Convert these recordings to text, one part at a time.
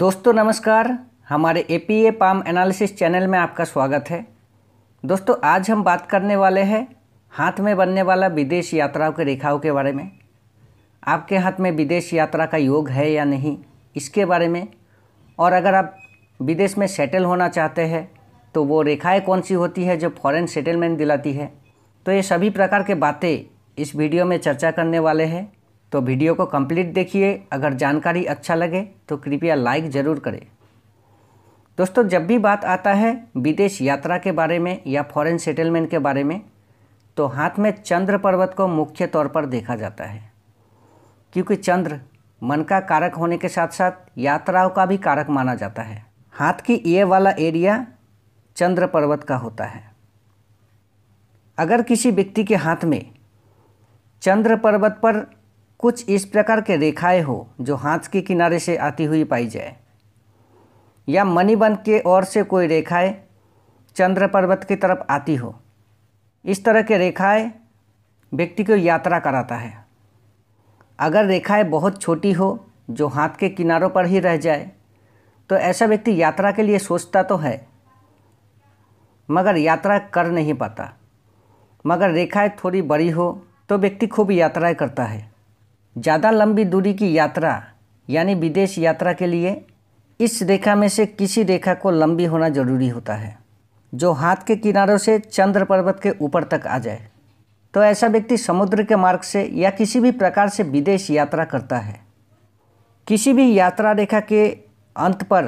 दोस्तों नमस्कार हमारे A P A palm analysis channel में आपका स्वागत है दोस्तों आज हम बात करने वाले हैं हाथ में बनने वाला विदेश यात्राओं के रेखाओं के बारे में आपके हाथ में विदेश यात्रा का योग है या नहीं इसके बारे में और अगर आप विदेश में सेटल होना चाहते हैं तो वो रेखाएं कौन सी होती है जो फॉरेन सेटलमेंट दिलाती है तो ये सभी प्रकार के बातें इस वीडियो में चर्चा करने वाले हैं तो वीडियो को कंप्लीट देखिए अगर जानकारी अच्छा लगे तो कृपया लाइक ज़रूर करें दोस्तों जब भी बात आता है विदेश यात्रा के बारे में या फॉरेन सेटलमेंट के बारे में तो हाथ में चंद्र पर्वत को मुख्य तौर पर देखा जाता है क्योंकि चंद्र मन का कारक होने के साथ साथ यात्राओं का भी कारक माना जाता है हाथ की ये वाला एरिया चंद्र पर्वत का होता है अगर किसी व्यक्ति के हाथ में चंद्र पर्वत पर कुछ इस प्रकार के रेखाएं हो जो हाथ के किनारे से आती हुई पाई जाए या मणिबन के ओर से कोई रेखाएं चंद्र पर्वत की तरफ आती हो इस तरह के रेखाएं व्यक्ति को यात्रा कराता है अगर रेखाएं बहुत छोटी हो जो हाथ के किनारों पर ही रह जाए तो ऐसा व्यक्ति यात्रा के लिए सोचता तो है मगर यात्रा कर नहीं पाता मगर रेखाएं थोड़ी बड़ी हो तो व्यक्ति खूब यात्राएं करता है ज़्यादा लंबी दूरी की यात्रा यानी विदेश यात्रा के लिए इस रेखा में से किसी रेखा को लंबी होना जरूरी होता है जो हाथ के किनारों से चंद्र पर्वत के ऊपर तक आ जाए तो ऐसा व्यक्ति समुद्र के मार्ग से या किसी भी प्रकार से विदेश यात्रा करता है किसी भी यात्रा रेखा के अंत पर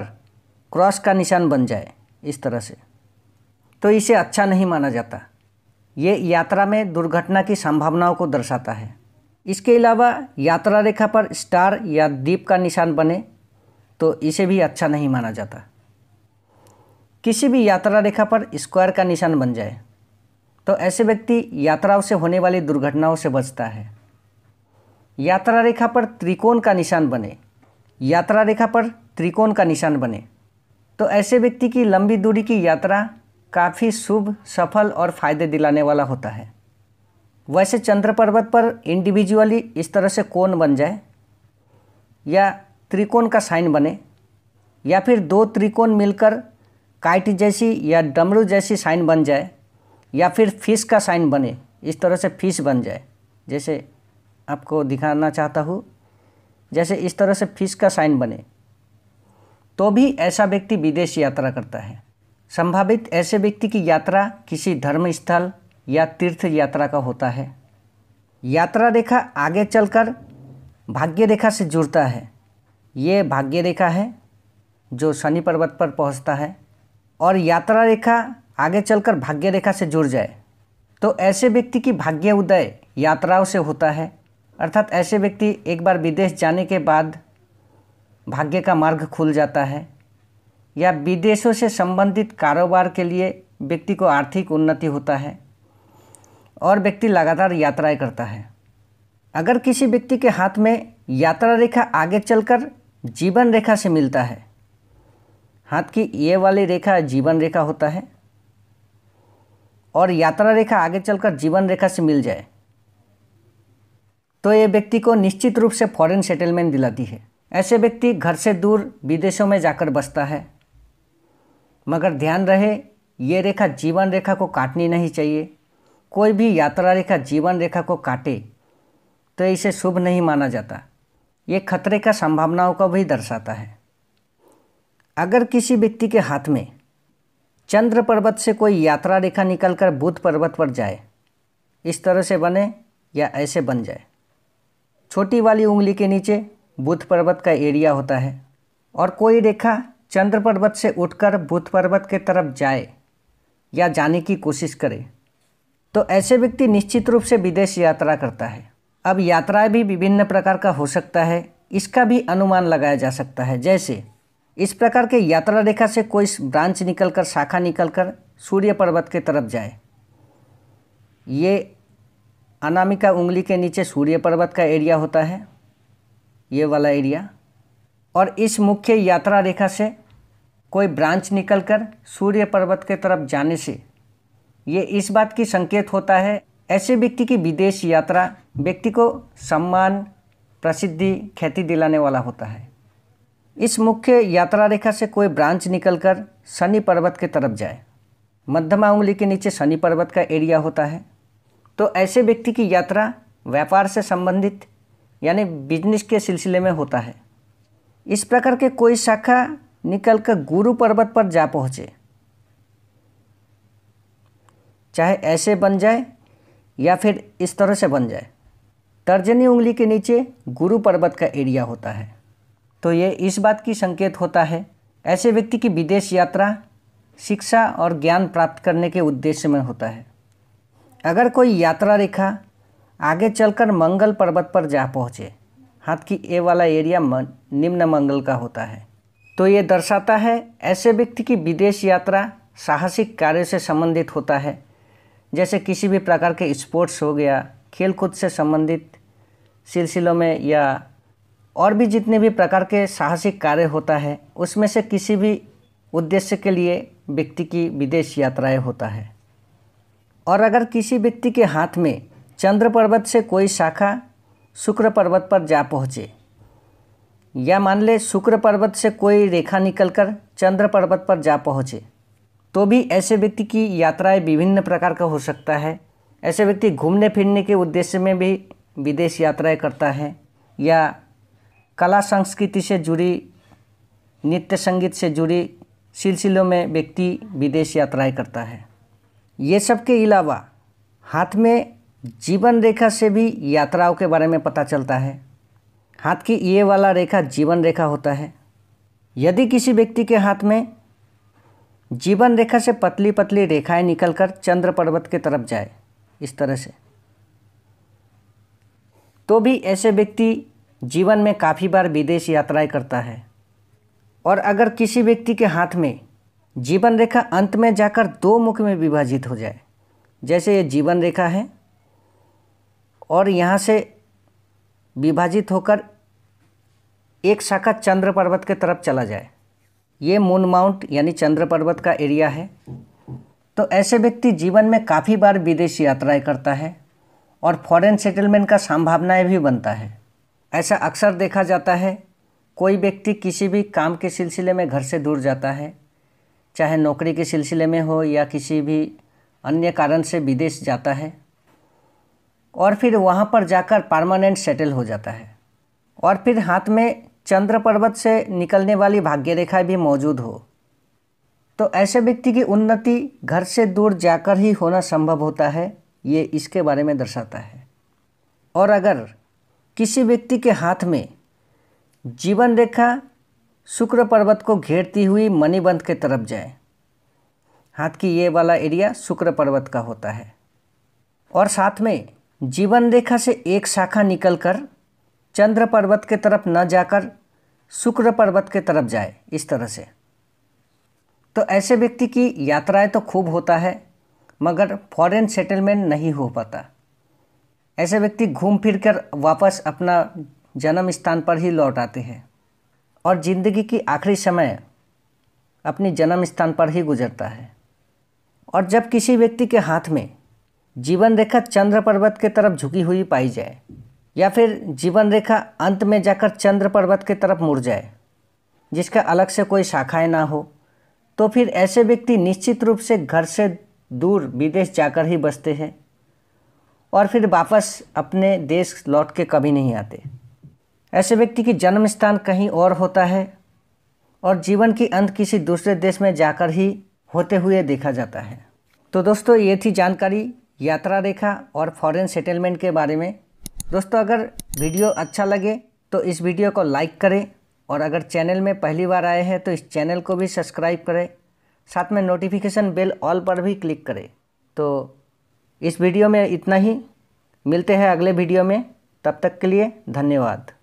क्रॉस का निशान बन जाए इस तरह से तो इसे अच्छा नहीं माना जाता ये यात्रा में दुर्घटना की संभावनाओं को दर्शाता है इसके अलावा यात्रा रेखा पर स्टार या दीप का निशान बने तो इसे भी अच्छा नहीं माना जाता किसी भी यात्रा रेखा पर स्क्वायर का निशान बन जाए तो ऐसे व्यक्ति यात्राओं से होने वाली दुर्घटनाओं से बचता है यात्रा रेखा पर त्रिकोण का निशान बने यात्रा रेखा पर त्रिकोण का निशान बने तो ऐसे व्यक्ति की लंबी दूरी की यात्रा काफ़ी शुभ सफल और फायदे दिलाने वाला होता है वैसे चंद्र पर्वत पर इंडिविजुअली इस तरह से कोण बन जाए या त्रिकोण का साइन बने या फिर दो त्रिकोण मिलकर काइट जैसी या डमरू जैसी साइन बन जाए या फिर फिश का साइन बने इस तरह से फिश बन जाए जैसे आपको दिखाना चाहता हूँ जैसे इस तरह से फिश का साइन बने तो भी ऐसा व्यक्ति विदेश यात्रा करता है संभावित ऐसे व्यक्ति की यात्रा किसी धर्म स्थल या तीर्थ यात्रा का होता है यात्रा रेखा आगे चलकर भाग्य रेखा से जुड़ता है ये भाग्य रेखा है जो शनि पर्वत पर पहुंचता है और यात्रा रेखा आगे चलकर भाग्य रेखा से जुड़ जाए तो ऐसे व्यक्ति की भाग्य उदय यात्राओं से होता है अर्थात ऐसे व्यक्ति एक बार विदेश जाने के बाद भाग्य का मार्ग खुल जाता है या विदेशों से संबंधित कारोबार के लिए व्यक्ति को आर्थिक उन्नति होता है और व्यक्ति लगातार यात्राएं करता है अगर किसी व्यक्ति के हाथ में यात्रा रेखा आगे चलकर जीवन रेखा से मिलता है हाथ की ये वाली रेखा जीवन रेखा होता है और यात्रा रेखा आगे चलकर जीवन रेखा से मिल जाए तो ये व्यक्ति को निश्चित रूप से फॉरेन सेटलमेंट दिलाती है ऐसे व्यक्ति घर से दूर विदेशों में जाकर बसता है मगर ध्यान रहे ये रेखा जीवन रेखा को काटनी नहीं चाहिए कोई भी यात्रा रेखा जीवन रेखा को काटे तो इसे शुभ नहीं माना जाता ये खतरे का संभावनाओं को भी दर्शाता है अगर किसी व्यक्ति के हाथ में चंद्र पर्वत से कोई यात्रा रेखा निकलकर बुध पर्वत पर जाए इस तरह से बने या ऐसे बन जाए छोटी वाली उंगली के नीचे बुध पर्वत का एरिया होता है और कोई रेखा चंद्र पर्वत से उठकर बुध पर्वत के तरफ जाए या जाने की कोशिश करे तो ऐसे व्यक्ति निश्चित रूप से विदेश यात्रा करता है अब यात्राएं भी विभिन्न प्रकार का हो सकता है इसका भी अनुमान लगाया जा सकता है जैसे इस प्रकार के यात्रा रेखा से कोई ब्रांच निकलकर शाखा निकलकर सूर्य पर्वत के तरफ जाए ये अनामिका उंगली के नीचे सूर्य पर्वत का एरिया होता है ये वाला एरिया और इस मुख्य यात्रा रेखा से कोई ब्रांच निकलकर सूर्य पर्वत के तरफ जाने से ये इस बात की संकेत होता है ऐसे व्यक्ति की विदेश यात्रा व्यक्ति को सम्मान प्रसिद्धि ख्याति दिलाने वाला होता है इस मुख्य यात्रा रेखा से कोई ब्रांच निकलकर शनि पर्वत के तरफ जाए मध्यमा उंगली के नीचे शनि पर्वत का एरिया होता है तो ऐसे व्यक्ति की यात्रा व्यापार से संबंधित यानी बिजनेस के सिलसिले में होता है इस प्रकार के कोई शाखा निकलकर गुरु पर्वत पर जा पहुँचे चाहे ऐसे बन जाए या फिर इस तरह से बन जाए तर्जनी उंगली के नीचे गुरु पर्वत का एरिया होता है तो ये इस बात की संकेत होता है ऐसे व्यक्ति की विदेश यात्रा शिक्षा और ज्ञान प्राप्त करने के उद्देश्य में होता है अगर कोई यात्रा रेखा आगे चलकर मंगल पर्वत पर जा पहुँचे हाथ की ए वाला एरिया निम्न मंगल का होता है तो ये दर्शाता है ऐसे व्यक्ति की विदेश यात्रा साहसिक कार्य से संबंधित होता है जैसे किसी भी प्रकार के स्पोर्ट्स हो गया खेल कूद से संबंधित सिलसिलों में या और भी जितने भी प्रकार के साहसिक कार्य होता है उसमें से किसी भी उद्देश्य के लिए व्यक्ति की विदेश यात्राएं होता है और अगर किसी व्यक्ति के हाथ में चंद्र पर्वत से कोई शाखा शुक्र पर्वत पर जा पहुँचे या मान ले शुक्र पर्वत से कोई रेखा निकलकर चंद्र पर्वत पर जा पहुँचे तो भी ऐसे व्यक्ति की यात्राएं विभिन्न प्रकार का हो सकता है ऐसे व्यक्ति घूमने फिरने के उद्देश्य में भी विदेश यात्राएं करता है या कला संस्कृति से जुड़ी नृत्य संगीत से जुड़ी सिलसिलों में व्यक्ति विदेश यात्राएं करता है ये सब के अलावा हाथ में जीवन रेखा से भी यात्राओं के बारे में पता चलता है हाथ की ये वाला रेखा जीवन रेखा होता है यदि किसी व्यक्ति के हाथ में जीवन रेखा से पतली पतली रेखाएं निकलकर चंद्र पर्वत के तरफ जाए इस तरह से तो भी ऐसे व्यक्ति जीवन में काफ़ी बार विदेश यात्राएं करता है और अगर किसी व्यक्ति के हाथ में जीवन रेखा अंत में जाकर दो मुख में विभाजित हो जाए जैसे ये जीवन रेखा है और यहाँ से विभाजित होकर एक शाखा चंद्र पर्वत के तरफ चला जाए ये मून माउंट यानी चंद्र पर्वत का एरिया है तो ऐसे व्यक्ति जीवन में काफ़ी बार विदेश यात्राएं करता है और फॉरेन सेटलमेंट का संभावनाएं भी बनता है ऐसा अक्सर देखा जाता है कोई व्यक्ति किसी भी काम के सिलसिले में घर से दूर जाता है चाहे नौकरी के सिलसिले में हो या किसी भी अन्य कारण से विदेश जाता है और फिर वहाँ पर जाकर परमानेंट सेटल हो जाता है और फिर हाथ में चंद्र पर्वत से निकलने वाली भाग्य रेखाएँ भी मौजूद हो तो ऐसे व्यक्ति की उन्नति घर से दूर जाकर ही होना संभव होता है ये इसके बारे में दर्शाता है और अगर किसी व्यक्ति के हाथ में जीवन रेखा शुक्र पर्वत को घेरती हुई मणिबंध के तरफ जाए हाथ की ये वाला एरिया शुक्र पर्वत का होता है और साथ में जीवन रेखा से एक शाखा निकलकर चंद्र पर्वत के तरफ न जाकर शुक्र पर्वत के तरफ जाए इस तरह से तो ऐसे व्यक्ति की यात्राएं तो खूब होता है मगर फॉरेन सेटलमेंट नहीं हो पाता ऐसे व्यक्ति घूम फिर कर वापस अपना जन्म स्थान पर ही लौट आते हैं और ज़िंदगी की आखिरी समय अपने जन्म स्थान पर ही गुजरता है और जब किसी व्यक्ति के हाथ में जीवन रेखा चंद्र पर्वत के तरफ झुकी हुई पाई जाए या फिर जीवन रेखा अंत में जाकर चंद्र पर्वत की तरफ मुड़ जाए जिसका अलग से कोई शाखाएं ना हो तो फिर ऐसे व्यक्ति निश्चित रूप से घर से दूर विदेश जाकर ही बसते हैं और फिर वापस अपने देश लौट के कभी नहीं आते ऐसे व्यक्ति की जन्म स्थान कहीं और होता है और जीवन की अंत किसी दूसरे देश में जाकर ही होते हुए देखा जाता है तो दोस्तों ये थी जानकारी यात्रा रेखा और फॉरेन सेटलमेंट के बारे में दोस्तों अगर वीडियो अच्छा लगे तो इस वीडियो को लाइक करें और अगर चैनल में पहली बार आए हैं तो इस चैनल को भी सब्सक्राइब करें साथ में नोटिफिकेशन बेल ऑल पर भी क्लिक करें तो इस वीडियो में इतना ही मिलते हैं अगले वीडियो में तब तक के लिए धन्यवाद